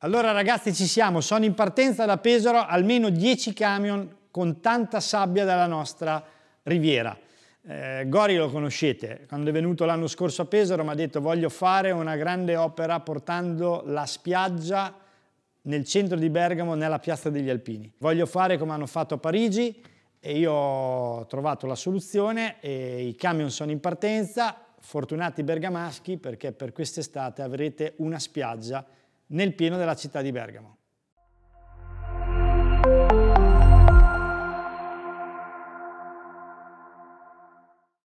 Allora ragazzi ci siamo, sono in partenza da Pesaro almeno 10 camion con tanta sabbia dalla nostra riviera. Eh, Gori lo conoscete, quando è venuto l'anno scorso a Pesaro mi ha detto voglio fare una grande opera portando la spiaggia nel centro di Bergamo, nella piazza degli Alpini. Voglio fare come hanno fatto a Parigi e io ho trovato la soluzione e i camion sono in partenza, fortunati bergamaschi perché per quest'estate avrete una spiaggia nel pieno della città di Bergamo.